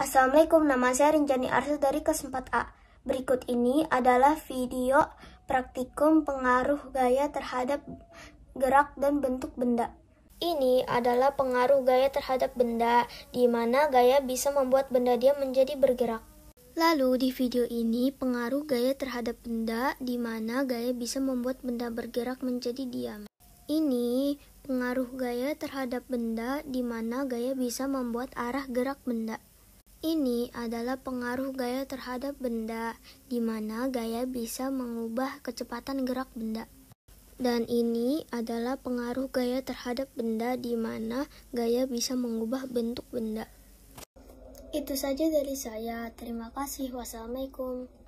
Assalamualaikum, nama saya Rinjani Arsa dari kelas a Berikut ini adalah video praktikum pengaruh gaya terhadap gerak dan bentuk benda. Ini adalah pengaruh gaya terhadap benda, di mana gaya bisa membuat benda dia menjadi bergerak. Lalu di video ini pengaruh gaya terhadap benda di mana gaya bisa membuat benda bergerak menjadi diam. Ini pengaruh gaya terhadap benda di mana gaya bisa membuat arah gerak benda. Ini adalah pengaruh gaya terhadap benda, di mana gaya bisa mengubah kecepatan gerak benda. Dan ini adalah pengaruh gaya terhadap benda, di mana gaya bisa mengubah bentuk benda. Itu saja dari saya. Terima kasih. Wassalamualaikum.